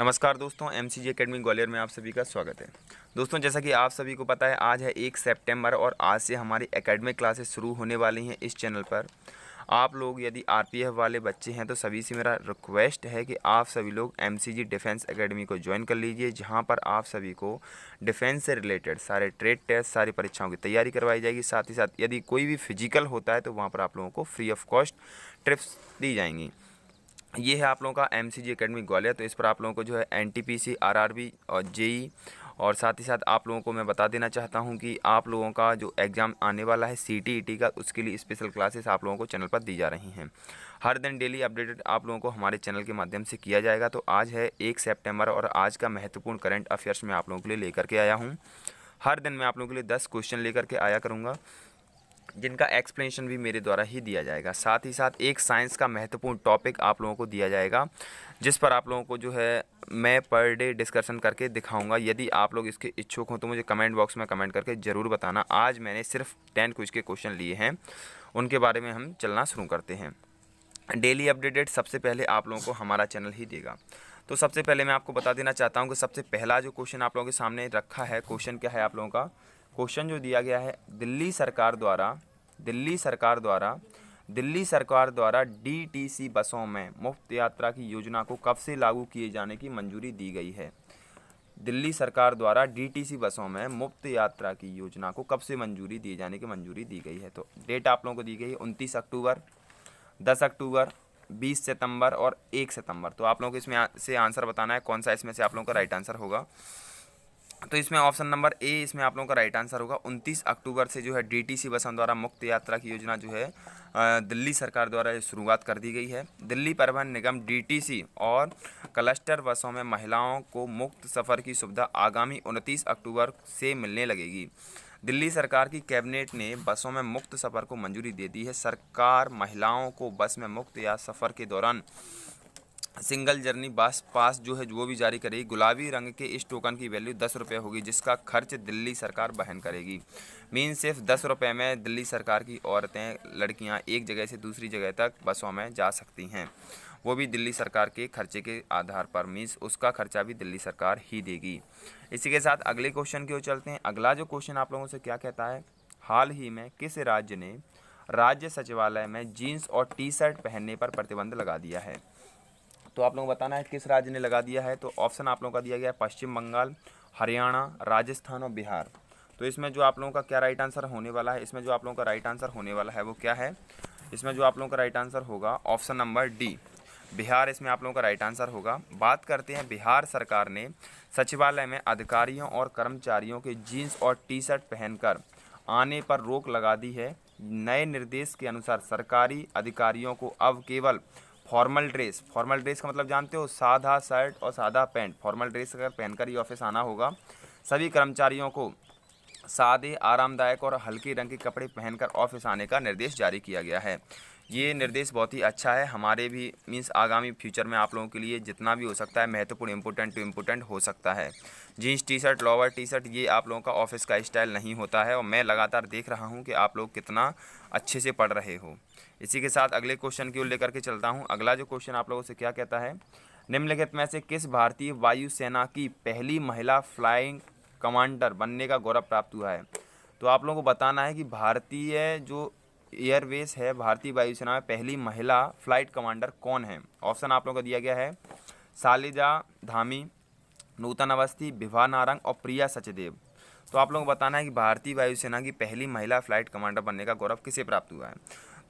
नमस्कार दोस्तों M C G academy Gwalior में आप सभी का स्वागत है दोस्तों जैसा कि आप सभी को पता है आज है एक सितंबर और आज से हमारी एकेडमिक क्लासेस शुरू होने वाली हैं इस चैनल पर आप लोग यदि आरपीएफ वाले बच्चे हैं तो सभी से मेरा रिक्वेस्ट है कि आप सभी लोग M C G defence academy को ज्वाइन कर लीजिए जहां पर आप सभी को डिफेंस से रिलेटेड सारे ट्रेड टेस्ट सारी परीक्षाओं की तैयारी करवाई जाएगी साथ ही साथ यदि कोई भी फिजिकल होता है तो वहाँ पर आप लोगों को फ्री ऑफ कॉस्ट ट्रिप्स दी जाएंगी ये है आप लोगों का M C G academy Gwalior तो इस पर आप लोगों को जो है N T P C R R B और जेई e और साथ ही साथ आप लोगों को मैं बता देना चाहता हूं कि आप लोगों का जो एग्ज़ाम आने वाला है सी टी ई टी का उसके लिए स्पेशल क्लासेस आप लोगों को चैनल पर दी जा रही हैं हर दिन डेली अपडेटेड आप लोगों को हमारे चैनल के माध्यम से किया जाएगा तो आज है एक सेप्टेम्बर और आज का महत्वपूर्ण करंट अफेयर्स मैं आप लोगों के लिए लेकर के आया हूँ हर दिन मैं आप लोगों के लिए दस क्वेश्चन लेकर के आया करूँगा जिनका एक्सप्लेनेशन भी मेरे द्वारा ही दिया जाएगा साथ ही साथ एक साइंस का महत्वपूर्ण टॉपिक आप लोगों को दिया जाएगा जिस पर आप लोगों को जो है मैं पर डे डिस्कशन करके दिखाऊंगा यदि आप लोग इसके इच्छुक हों तो मुझे कमेंट बॉक्स में कमेंट करके ज़रूर बताना आज मैंने सिर्फ टेंथ क्विज के क्वेश्चन लिए हैं उनके बारे में हम चलना शुरू करते हैं डेली अपडेटेड सबसे पहले आप लोगों को हमारा चैनल ही देगा तो सबसे पहले मैं आपको बता देना चाहता हूँ कि सबसे पहला जो क्वेश्चन आप लोगों के सामने रखा है क्वेश्चन क्या है आप लोगों का क्वेश्चन जो दिया गया है दिल्ली सरकार द्वारा दिल्ली सरकार द्वारा दिल्ली सरकार द्वारा डीटीसी बसों में मुफ्त यात्रा की योजना को कब से लागू किए जाने की मंजूरी दी गई है दिल्ली सरकार द्वारा डीटीसी बसों में मुफ्त यात्रा की योजना को कब से मंजूरी दिए जाने की मंजूरी दी गई है तो डेट आप लोगों को दी गई है उनतीस अक्टूबर दस अक्टूबर बीस सितंबर और एक सितंबर तो आप लोगों को इसमें से आंसर बताना है कौन सा इसमें से आप लोगों का राइट आंसर होगा तो इसमें ऑप्शन नंबर ए इसमें आप लोगों का राइट आंसर होगा 29 अक्टूबर से जो है डीटीसी बसों द्वारा मुक्त यात्रा की योजना जो है दिल्ली सरकार द्वारा शुरुआत कर दी गई है दिल्ली परिवहन निगम डीटीसी और क्लस्टर बसों में महिलाओं को मुफ्त सफ़र की सुविधा आगामी 29 अक्टूबर से मिलने लगेगी दिल्ली सरकार की कैबिनेट ने बसों में मुफ्त सफ़र को मंजूरी दे दी है सरकार महिलाओं को बस में मुफ्त या सफ़र के दौरान सिंगल जर्नी बस पास जो है वो भी जारी करेगी गुलाबी रंग के इस टोकन की वैल्यू दस रुपये होगी जिसका खर्च दिल्ली सरकार बहन करेगी मीन सिर्फ दस रुपये में दिल्ली सरकार की औरतें लड़कियां एक जगह से दूसरी जगह तक बसों में जा सकती हैं वो भी दिल्ली सरकार के खर्चे के आधार पर मीन्स उसका खर्चा भी दिल्ली सरकार ही देगी इसी के साथ अगले क्वेश्चन की ओर चलते हैं अगला जो क्वेश्चन आप लोगों से क्या कहता है हाल ही में किस राज्य ने राज्य सचिवालय में जीन्स और टी शर्ट पहनने पर प्रतिबंध लगा दिया है तो आप लोगों को बताना है किस राज्य ने लगा दिया है तो ऑप्शन आप लोगों का दिया गया है पश्चिम बंगाल हरियाणा राजस्थान और बिहार तो इसमें जो आप लोगों का क्या राइट आंसर होने वाला है इसमें जो आप लोगों का राइट आंसर होने वाला है वो क्या है इसमें जो आप लोगों का राइट आंसर होगा ऑप्शन नंबर डी बिहार इसमें आप लोगों का राइट आंसर होगा बात करते हैं बिहार सरकार ने सचिवालय में अधिकारियों और कर्मचारियों के जीन्स और टी शर्ट पहनकर आने पर रोक लगा दी है नए निर्देश के अनुसार सरकारी अधिकारियों को अब केवल फॉर्मल ड्रेस फॉर्मल ड्रेस का मतलब जानते हो सादा शर्ट और सादा पैंट फॉर्मल ड्रेस अगर पहनकर ही ऑफिस आना होगा सभी कर्मचारियों को सादे आरामदायक और हल्के रंग के कपड़े पहनकर ऑफिस आने का निर्देश जारी किया गया है ये निर्देश बहुत ही अच्छा है हमारे भी मीन्स आगामी फ्यूचर में आप लोगों के लिए जितना भी हो सकता है महत्वपूर्ण इम्पोर्टेंट टू इम्पोर्टेंट हो सकता है jeans T shirt lower T shirt ये आप लोगों का ऑफिस का स्टाइल नहीं होता है और मैं लगातार देख रहा हूँ कि आप लोग कितना अच्छे से पढ़ रहे हो इसी के साथ अगले क्वेश्चन की ओर लेकर के चलता हूँ अगला जो क्वेश्चन आप लोगों से क्या कहता है निम्नलिखित में से किस भारतीय वायुसेना की पहली महिला फ्लाइंग कमांडर बनने का गौरव प्राप्त हुआ है तो आप लोगों को बताना है कि भारतीय जो एयरवेज है भारतीय वायुसेना में पहली महिला फ्लाइट कमांडर कौन है ऑप्शन आप लोगों को दिया गया है सालिजा धामी नूतन अवस्थी विभा नारंग और प्रिया सचदेव तो आप लोगों को बताना है कि भारतीय वायुसेना की पहली महिला फ्लाइट कमांडर बनने का गौरव किसे प्राप्त हुआ है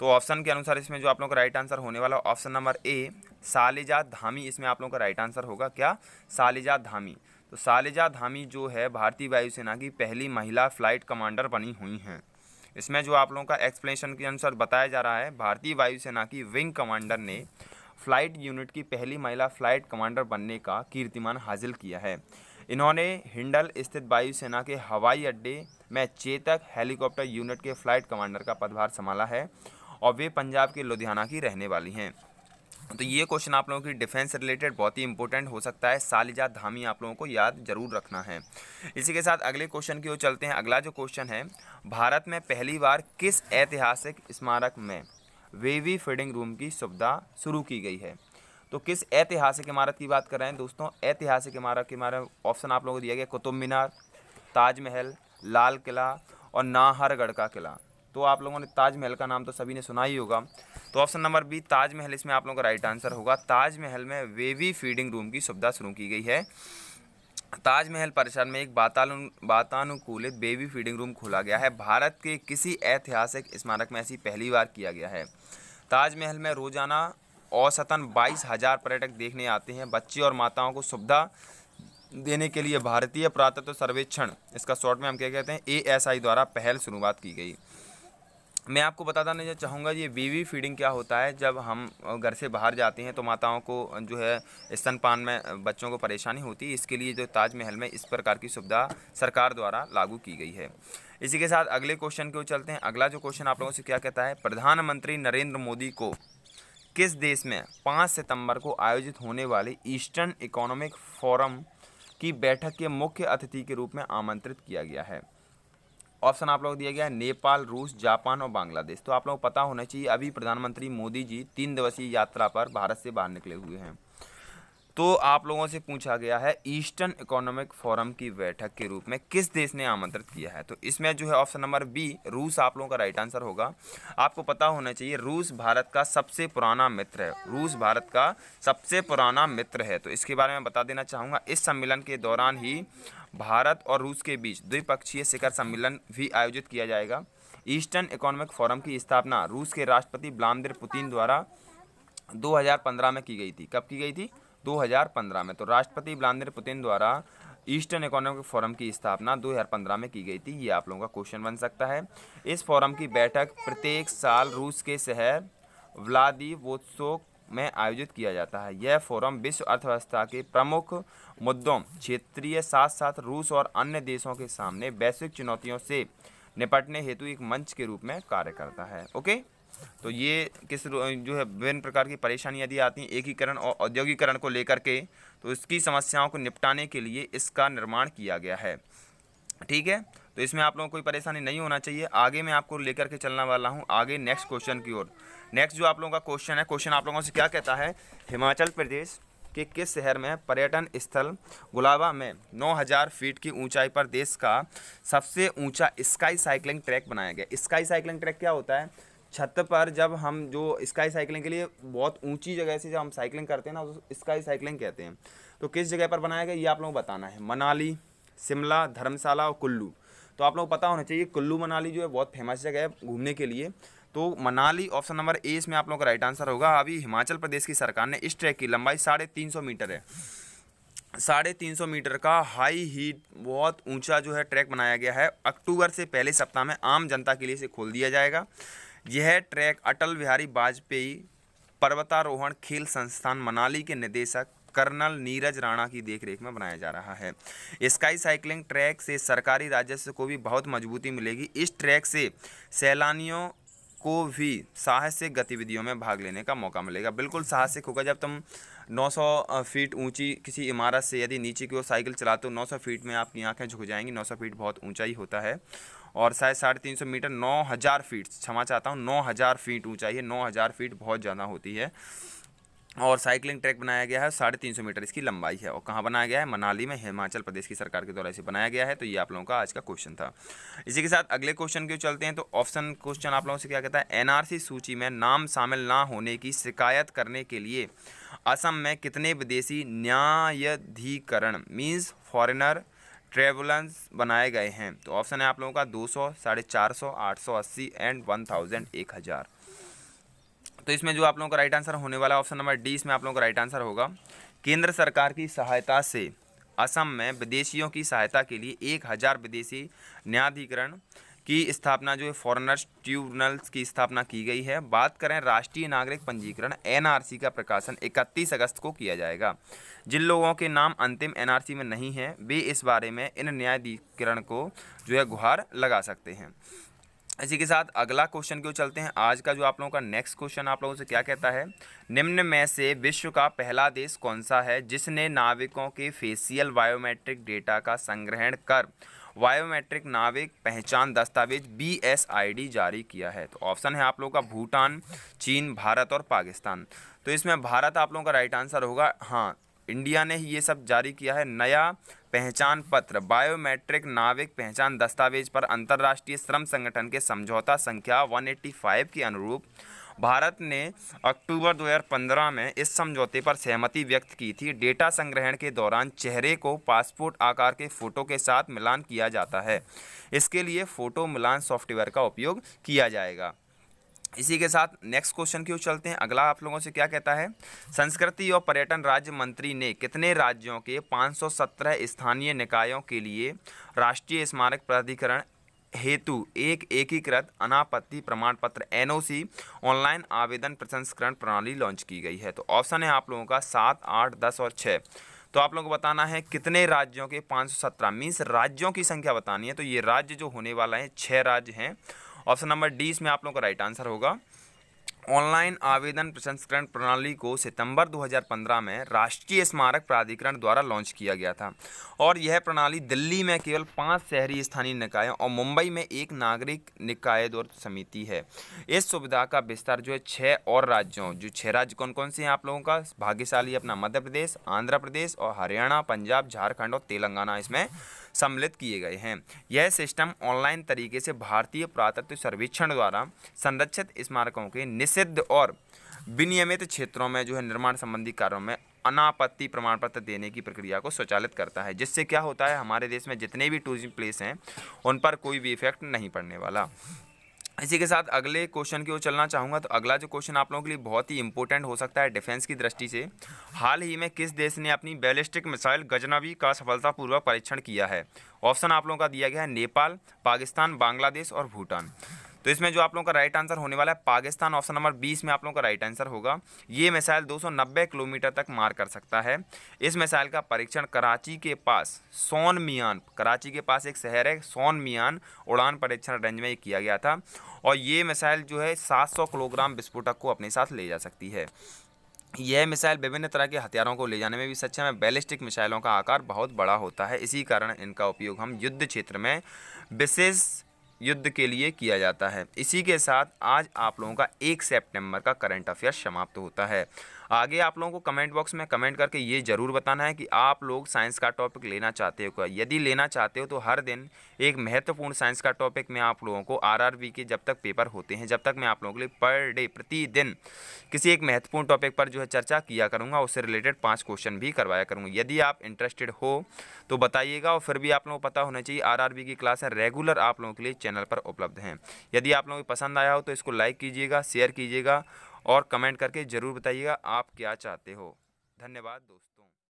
तो ऑप्शन के अनुसार इसमें जो आप लोगों का राइट आंसर होने वाला option number A Shaliza Dhami इसमें आप लोगों का राइट आंसर होगा क्या सालिजा धामी तो सालिजा धामी जो है भारतीय वायुसेना की पहली महिला फ्लाइट कमांडर बनी हुई हैं इसमें जो आप लोगों का एक्सप्लेनेशन के अनुसार बताया जा रहा है भारतीय वायुसेना की विंग कमांडर ने फ्लाइट यूनिट की पहली महिला फ्लाइट कमांडर बनने का कीर्तिमान हासिल किया है इन्होंने हिंडल स्थित वायुसेना के हवाई अड्डे में चेतक हेलीकॉप्टर यूनिट के फ्लाइट कमांडर का पदभार संभाला है और वे पंजाब के लुधियाना की रहने वाली हैं तो ये क्वेश्चन आप लोगों की डिफेंस रिलेटेड बहुत ही इंपॉर्टेंट हो सकता है सालिजात धामी आप लोगों को याद जरूर रखना है इसी के साथ अगले क्वेश्चन की ओर चलते हैं अगला जो क्वेश्चन है भारत में पहली बार किस ऐतिहासिक स्मारक में वेवी फीडिंग रूम की सुविधा शुरू की गई है तो किस ऐतिहासिक इमारत की बात कर रहे हैं दोस्तों ऐतिहासिक इमारत के बारे में ऑप्शन आप लोगों को दिया गया कुतुब मीनार ताजमहल लाल किला और नाहरगढ़ का किला तो आप लोगों ने ताजमहल का नाम तो सभी ने सुना ही होगा तो ऑप्शन नंबर बी ताजमहल इसमें आप लोगों का राइट आंसर होगा ताजमहल में वेवी फीडिंग रूम की सुविधा शुरू की गई है ताजमहल परिसर में एक वातानुकूलित बेबी फीडिंग रूम खोला गया है भारत के किसी ऐतिहासिक स्मारक में ऐसी पहली बार किया गया है ताजमहल में रोज़ाना औसतन बाईस हज़ार पर्यटक देखने आते हैं बच्चे और माताओं को सुविधा देने के लिए भारतीय पुरातत्व सर्वेक्षण इसका शॉर्ट में हम क्या कहते हैं ए द्वारा पहल शुरुआत की गई मैं आपको बता बताना चाहूँगा ये वीवी फीडिंग क्या होता है जब हम घर से बाहर जाते हैं तो माताओं को जो है स्तनपान में बच्चों को परेशानी होती है इसके लिए जो ताजमहल में इस प्रकार की सुविधा सरकार द्वारा लागू की गई है इसी के साथ अगले क्वेश्चन की ओर चलते हैं अगला जो क्वेश्चन आप लोगों से क्या कहता है प्रधानमंत्री नरेंद्र मोदी को किस देश में पाँच सितम्बर को आयोजित होने वाले ईस्टर्न इकोनॉमिक फोरम की बैठक के मुख्य अतिथि के रूप में आमंत्रित किया गया है ऑप्शन आप लोग दिया गया है नेपाल रूस जापान और बांग्लादेश तो आप लोग को पता होना चाहिए अभी प्रधानमंत्री मोदी जी तीन दिवसीय यात्रा पर भारत से बाहर निकले हुए हैं तो आप लोगों से पूछा गया है ईस्टर्न इकोनॉमिक फोरम की बैठक के रूप में किस देश ने आमंत्रित किया है तो इसमें जो है ऑप्शन नंबर बी रूस आप लोगों का राइट आंसर होगा आपको पता होना चाहिए रूस भारत का सबसे पुराना मित्र है रूस भारत का सबसे पुराना मित्र है तो इसके बारे में बता देना चाहूँगा इस सम्मेलन के दौरान ही भारत और रूस के बीच द्विपक्षीय शिखर सम्मेलन भी आयोजित किया जाएगा ईस्टर्न इकोनॉमिक फोरम की स्थापना रूस के राष्ट्रपति व्लादिमीर पुतिन द्वारा 2015 में की गई थी कब की गई थी 2015 में तो राष्ट्रपति व्लादिमिर पुतिन द्वारा ईस्टर्न इकोनॉमिक फोरम की स्थापना 2015 में की गई थी ये आप लोगों का क्वेश्चन बन सकता है इस फोरम की बैठक प्रत्येक साल रूस के शहर व्लादिवोत्सोक में आयोजित किया जाता है यह फोरम विश्व अर्थव्यवस्था के प्रमुख मुद्दों क्षेत्रीय साथ साथ रूस और अन्य देशों के सामने वैश्विक चुनौतियों से निपटने हेतु एक मंच के रूप में कार्य करता है ओके तो ये किस जो है विभिन्न प्रकार की परेशानियाँ यदि आती हैं एकीकरण और औद्योगिकरण को लेकर के तो इसकी समस्याओं को निपटाने के लिए इसका निर्माण किया गया है ठीक है तो इसमें आप लोगों को कोई परेशानी नहीं होना चाहिए आगे मैं आपको लेकर के चलने वाला हूँ आगे नेक्स्ट क्वेश्चन की ओर नेक्स्ट जो आप लोगों का क्वेश्चन है क्वेश्चन आप लोगों से क्या कहता है हिमाचल प्रदेश के किस शहर में पर्यटन स्थल गुलाबा में 9000 फीट की ऊंचाई पर देश का सबसे ऊंचा स्काई साइकिलिंग ट्रैक बनाया गया स्काई साइकिलिंग ट्रैक क्या होता है छत पर जब हम जो स्काई साइकिलिंग के लिए बहुत ऊंची जगह से जब हम साइकिलिंग करते हैं ना उसको स्काई साइकिलिंग कहते हैं तो किस जगह पर बनाया गया ये आप लोगों को बताना है मनाली शिमला धर्मशाला और कुल्लू तो आप लोगों को पता होना चाहिए कुल्लू मनाली जो है बहुत फेमस जगह है घूमने के लिए तो मनाली ऑप्शन नंबर ए इसमें आप लोगों का राइट आंसर होगा अभी हिमाचल प्रदेश की सरकार ने इस ट्रैक की लंबाई साढ़े तीन सौ मीटर है साढ़े तीन सौ मीटर का हाई हीट बहुत ऊंचा जो है ट्रैक बनाया गया है अक्टूबर से पहले सप्ताह में आम जनता के लिए इसे खोल दिया जाएगा यह ट्रैक अटल बिहारी वाजपेयी पर्वतारोहण खेल संस्थान मनाली के निदेशक कर्नल नीरज राणा की देखरेख में बनाया जा रहा है स्काई साइकिलिंग ट्रैक से सरकारी राजस्व को भी बहुत मजबूती मिलेगी इस ट्रैक से सैलानियों को भी साहसिक गतिविधियों में भाग लेने का मौका मिलेगा बिल्कुल साहसिक होगा जब तुम 900 फीट ऊंची किसी इमारत से यदि नीचे की ओर साइकिल चलाते हो 900 फीट में आपकी आंखें झुक जाएंगी 900 फीट बहुत ऊंचाई होता है और शायद साढ़े तीन सौ मीटर नौ हज़ार फीट क्षमा चाहता हूँ नौ हज़ार फीट ऊंचाई है नौ हज़ार फीट बहुत ज़्यादा होती है और साइकिलिंग ट्रैक बनाया गया है साढ़े तीन सौ मीटर इसकी लंबाई है और कहाँ बनाया गया है मनाली में हिमाचल प्रदेश की सरकार के द्वारा इसे बनाया गया है तो ये आप लोगों का आज का क्वेश्चन था इसी के साथ अगले क्वेश्चन के चलते हैं तो ऑप्शन क्वेश्चन आप लोगों से क्या कहता है एनआरसी सूची में नाम शामिल ना होने की शिकायत करने के लिए असम में कितने विदेशी न्यायाधिकरण मीन्स फॉरेनर ट्रेवलर्स बनाए गए हैं तो ऑप्शन है आप लोगों का दो सौ साढ़े चार सौ आठ सौ अस्सी एंड वन थाउजेंड एक हज़ार तो इसमें जो आप लोगों का राइट आंसर होने वाला ऑप्शन नंबर डी इसमें आप लोगों का राइट आंसर होगा केंद्र सरकार की सहायता से असम में विदेशियों की सहायता के लिए एक हज़ार विदेशी न्यायाधिकरण की स्थापना जो है फॉरनर्स ट्रिब्यूनल्स की स्थापना की गई है बात करें राष्ट्रीय नागरिक पंजीकरण एनआरसी का प्रकाशन 31 अगस्त को किया जाएगा जिन लोगों के नाम अंतिम एनआरसी में नहीं है वे इस बारे में इन न्यायाधिकरण को जो है गुहार लगा सकते हैं इसी के साथ अगला क्वेश्चन क्यों चलते हैं आज का जो आप लोगों का नेक्स्ट क्वेश्चन आप लोगों से क्या कहता है निम्न में से विश्व का पहला देश कौन सा है जिसने नाविकों के फेसियल बायोमेट्रिक डेटा का संग्रहण कर बायोमेट्रिक नाविक पहचान दस्तावेज बी जारी किया है तो ऑप्शन है आप लोगों का भूटान चीन भारत और पाकिस्तान तो इसमें भारत आप लोगों का राइट आंसर होगा हाँ इंडिया ने ही ये सब जारी किया है नया पहचान पत्र बायोमेट्रिक नाविक पहचान दस्तावेज पर अंतर्राष्ट्रीय श्रम संगठन के समझौता संख्या 185 के अनुरूप भारत ने अक्टूबर 2015 में इस समझौते पर सहमति व्यक्त की थी डेटा संग्रहण के दौरान चेहरे को पासपोर्ट आकार के फ़ोटो के साथ मिलान किया जाता है इसके लिए फ़ोटो मिलान सॉफ्टवेयर का उपयोग किया जाएगा इसी के साथ नेक्स्ट क्वेश्चन की ओर चलते हैं अगला आप लोगों से क्या कहता है संस्कृति और पर्यटन राज्य मंत्री ने कितने राज्यों के 517 स्थानीय निकायों के लिए राष्ट्रीय स्मारक प्राधिकरण हेतु एक एकीकृत अनापत्ति प्रमाण पत्र एन ऑनलाइन आवेदन प्रसंस्करण प्रणाली लॉन्च की गई है तो ऑप्शन है आप लोगों का सात आठ दस और छः तो आप लोगों को बताना है कितने राज्यों के पाँच मीन्स राज्यों की संख्या बतानी है तो ये राज्य जो होने वाला है छः राज्य हैं ऑप्शन नंबर डी इसमें आप लोगों का राइट आंसर होगा ऑनलाइन आवेदन प्रसंस्करण प्रणाली को सितंबर 2015 में राष्ट्रीय स्मारक प्राधिकरण द्वारा लॉन्च किया गया था और यह प्रणाली दिल्ली में केवल पांच शहरी स्थानीय निकायों और मुंबई में एक नागरिक निकाय द्वारा समिति है इस सुविधा का विस्तार जो है छः और राज्यों जो छः राज्य कौन कौन से हैं आप लोगों का भाग्यशाली अपना मध्य प्रदेश आंध्र प्रदेश और हरियाणा पंजाब झारखंड और तेलंगाना इसमें सम्मिलित किए गए हैं यह सिस्टम ऑनलाइन तरीके से भारतीय पुरातत्व सर्वेक्षण द्वारा संरक्षित स्मारकों के निषिद्ध और विनियमित क्षेत्रों में जो है निर्माण संबंधी कार्यों में अनापत्ति प्रमाण पत्र देने की प्रक्रिया को स्वचालित करता है जिससे क्या होता है हमारे देश में जितने भी टूरिज्म प्लेस हैं उन पर कोई भी इफेक्ट नहीं पड़ने वाला इसी के साथ अगले क्वेश्चन की ओर चलना चाहूँगा तो अगला जो क्वेश्चन आप लोगों के लिए बहुत ही इंपॉर्टेंट हो सकता है डिफेंस की दृष्टि से हाल ही में किस देश ने अपनी बैलिस्टिक मिसाइल गजनवी का सफलतापूर्वक परीक्षण किया है ऑप्शन आप लोगों का दिया गया है नेपाल पाकिस्तान बांग्लादेश और भूटान तो इसमें जो आप लोगों का राइट आंसर होने वाला है पाकिस्तान ऑप्शन नंबर बीस में आप लोगों का राइट आंसर होगा ये मिसाइल 290 किलोमीटर तक मार कर सकता है इस मिसाइल का परीक्षण कराची के पास सोन मियान कराची के पास एक शहर है सोन मियान उड़ान परीक्षण रेंज में किया गया था और ये मिसाइल जो है सात किलोग्राम विस्फोटक को अपने साथ ले जा सकती है यह मिसाइल विभिन्न तरह के हथियारों को ले जाने में भी सक्षम है बैलिस्टिक मिसाइलों का आकार बहुत बड़ा होता है इसी कारण इनका उपयोग हम युद्ध क्षेत्र में विशेष युद्ध के लिए किया जाता है इसी के साथ आज आप लोगों का एक सेप्टेम्बर का करंट अफेयर समाप्त होता है आगे आप लोगों को कमेंट बॉक्स में कमेंट करके ये ज़रूर बताना है कि आप लोग साइंस का टॉपिक लेना चाहते हो क्या यदि लेना चाहते हो तो हर दिन एक महत्वपूर्ण साइंस का टॉपिक मैं आप लोगों को आर के जब तक पेपर होते हैं जब तक मैं आप लोगों के लिए पर डे प्रतिदिन किसी एक महत्वपूर्ण टॉपिक पर जो है चर्चा किया करूँगा उससे रिलेटेड पाँच क्वेश्चन भी करवाया करूँगा यदि आप इंटरेस्टेड हो तो बताइएगा और फिर भी आप लोगों को पता होना चाहिए आर की क्लासें रेगुलर आप लोगों के लिए चैनल पर उपलब्ध हैं यदि आप लोगों को पसंद आया हो तो इसको लाइक कीजिएगा शेयर कीजिएगा और कमेंट करके ज़रूर बताइएगा आप क्या चाहते हो धन्यवाद दोस्तों